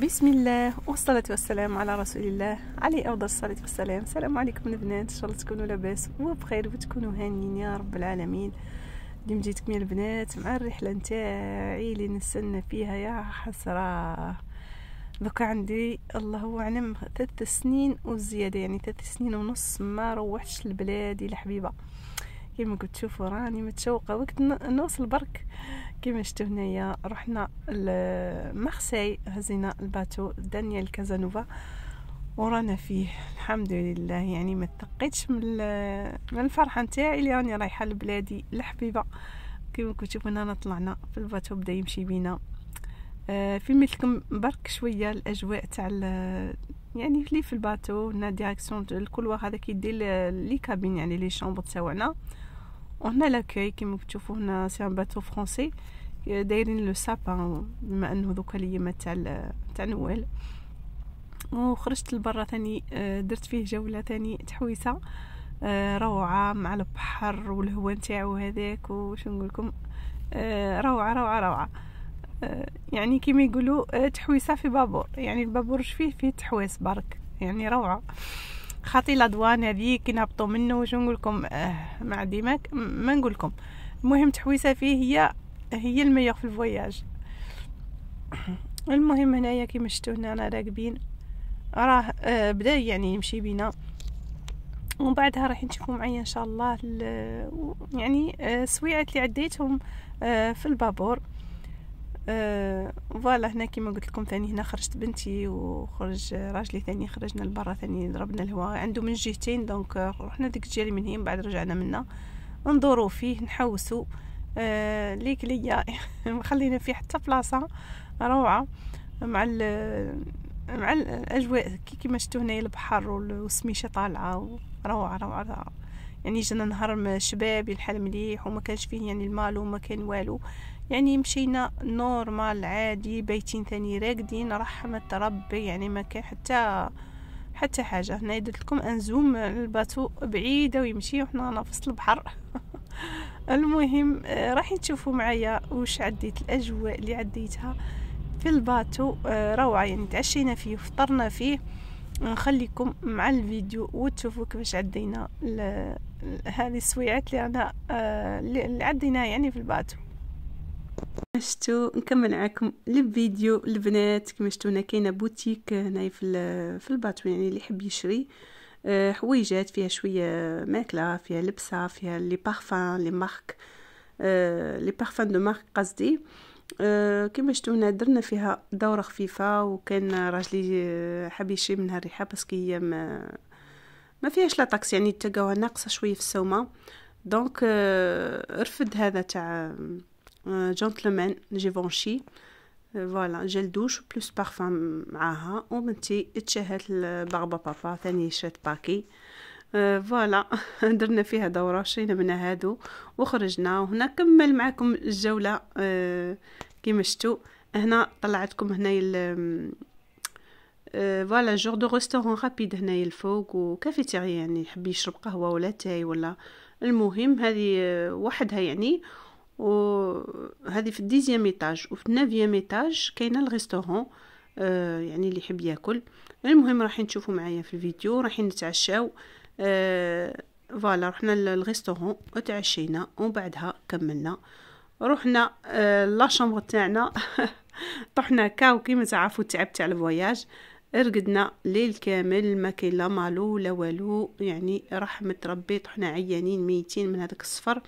بسم الله والصلاة والسلام على رسول الله عليه أفضل الصلاة والسلام السلام عليكم البنات إن شاء الله تكونوا لاباس وبخير وتكونوا هانيين يا رب العالمين اليوم جيتكم يا البنات مع الرحلة نتاعي اللي نستنى فيها يا حسرة دوكا عندي الله أعلم ثلاث سنين وزيادة يعني ثلاث سنين ونص ما روحتش لبلادي الحبيبة كما قلت شوفوا راني متشوقه وقت نوصل برك كما شفتوا هنايا رحنا لمارسي هزينا الباتو دانيال كازانوفا ورانا فيه الحمد لله يعني ما تقيتش من الفرحه نتاعي اللي راني رايحه لبلادي الحبيبه كما كنت تشوفوا هنا طلعنا في الباتو بدا يمشي بينا آه، في مثلكم برك شويه الاجواء تاع يعني لي في الباتو هنا ديريكسيون الكلوار هذا كيدي لي كابين يعني لي شومبر تاعنا وهنا لاكوي كيما كتشوفوا هنا سي ان باتو فرونسي دايرين لو سابان بما انه دوكا ليامات تاع تاع نوال وخرجت لبرا ثاني آه، درت فيه جوله ثاني تحويسه آه، روعه مع البحر والهواء نتاعو هذاك وش نقول لكم آه، روعه روعه روعه يعني كيما يقولوا تحويسه في بابور يعني البابور فيه فيه تحويس برك يعني روعه خاطي لادوان هذه كي نهبطوا منه واش نقول لكم آه ما عندي ما, ما نقول لكم المهم تحويسه فيه هي هي الميور في الفواياج المهم هنايا كيما شفتوا هنا راكبين راه آه بدا يعني يمشي بينا ومن بعدها راح نشوفوا معايا ان شاء الله يعني السويعات آه، اللي عديتهم آه، في البابور آه، فوالا هنا كيما قلت لكم ثاني هنا خرجت بنتي وخرج راجلي ثاني خرجنا لبرا ثاني ضربنا الهواء عنده من جهتين دونك رحنا ديك الجيري من هنا بعد رجعنا منها ندورو فيه نحوسو آه ليك ليا مخلينا فيه حتى بلاصه روعه مع الـ مع الاجواء كيما شفتو هنايا البحر والسميشه طالعه روعه روعه روعه يعني جانا نهار شباب الحال مليح وما كانش فيه يعني المال وما كان والو يعني مشينا نورمال عادي بيتين ثاني راقدين رحمة ربي يعني ما كان حتى حتى حاجة هنا درت لكم انزوم الباتو بعيدة ويمشي وحنا هنا في وسط البحر المهم آه، راح تشوفوا معايا واش عديت الاجواء اللي عديتها في الباتو آه، روعة يعني تعشينا فيه وفطرنا فيه نخليكم مع الفيديو وتشوفوا كيفاش عدينا هذه السويعات اللي انا آه، اللي عديناها يعني في الباتو كما شفتوا نكمل معكم الفيديو البنات كما شفتوا هنا كاينه بوتيك هنايا في في الباتو يعني اللي يحب يشري آه، حويجات فيها شويه ماكله فيها لبسه فيها لي بارفان لي مارك آه، لي بارفان دو مارك قصدي آه، كما شفتوا هنا درنا فيها دوره خفيفه وكان راجلي حاب يشري منها الريحه باسكو هي ما ما فيهاش لا طاكس يعني تلقاوها ناقصه شويه في السومه دونك رفد هذا تاع جنتلمان جيفونشي فوالا جل دوش بلوس بارفان معاها بنتي تشهات لبابا بابا ثاني شات باكي فوالا درنا فيها دورة شرينا من هادو وخرجنا وهنا كمل معكم الجولة آه، كيما شتو هنا طلعتكم هنايا فوالا جور دو ريستورون رابيد هنايا الفوق وكافيتيريا يعني يحب يشرب قهوه ولا تاي ولا المهم هذه آه، وحدها يعني وهذه في الديزيام ايطاج وفي النافيام ايطاج كاينه الريستورون آه، يعني اللي يحب ياكل المهم راح نشوفوا معايا في الفيديو راح نتعشاو آه، فوالا رحنا للريستورون وتعشينا ومن بعدها كملنا رحنا آه، لا شامبر تاعنا طحنا كاو كيما تعرفوا تعبت تاع الفواياج رقدنا ليل كامل ما كاين لا مالو لا والو يعني رحمه ربي طحنا عيانين ميتين من هذاك الصفر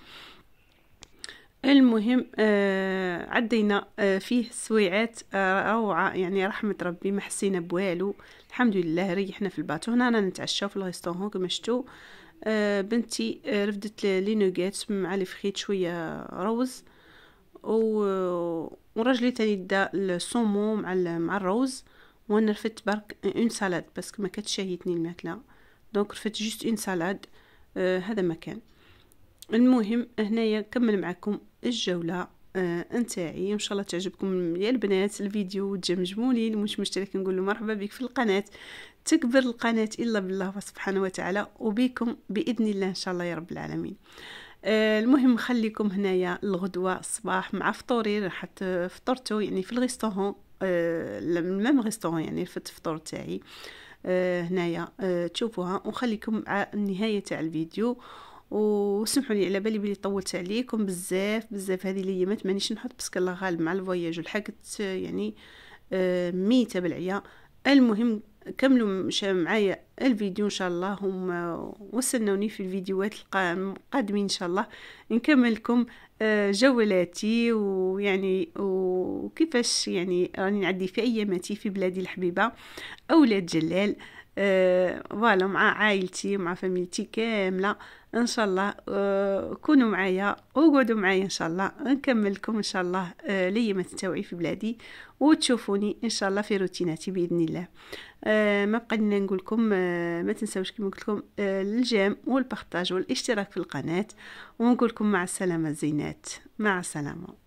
المهم آه عدينا آه فيه سويعات آه روعه يعني رحمه ربي ما حسينا بوالو الحمد لله ريحنا في الباتو هنا رانا نتعشاو في الريستورون كما شتو آه بنتي آه رفدت لي نوغات مع لي شويه روز و ورجلي تاني دا السومو مع مع الروز وانا رفدت برك اون سالاد باسكو ما شاهيتني الماكله دونك رفدت جوست اون سالاد آه هذا ما كان المهم هنايا نكمل معكم الجوله آه، نتاعي ان شاء الله تعجبكم يا البنات الفيديو تجمجموا لي مش مشترك نقول له مرحبا بك في القناه تكبر القناه الا بالله سبحانه وتعالى وبكم باذن الله ان شاء الله يا رب العالمين آه، المهم خليكم هنايا الغدوه الصباح مع فطوري راح فطرتو يعني في الريستورون المام ريستورون يعني في الفطور تاعي آه، هنايا تشوفوها وخليكم مع النهايه تاع الفيديو وسمحوا لي على بالي بلي طولت عليكم بزاف بزاف هذه الايامات مانيش نحط باسكو الله غالب مع الفواياج والحاجات يعني آه، ميته بالعيا المهم كملوا معايا الفيديو ان شاء الله هم آه، وصلنوني في الفيديوهات القادمين ان شاء الله نكملكم آه، جولاتي ويعني وكيفاش يعني راني نعدي في اياماتي في بلادي الحبيبه اولاد جلال فوالا مع عائلتي مع فاميلتي كامله ان شاء الله كونوا معايا وقعدوا معايا ان شاء الله نكملكم ان شاء الله أه لي تتوعي في بلادي وتشوفوني ان شاء الله في روتيناتي باذن الله ما بقى لنا نقول لكم ما تنساوش كما قلت لكم الجيم والبارطاج والاشتراك في القناه ونقول لكم مع السلامه زينات مع السلامه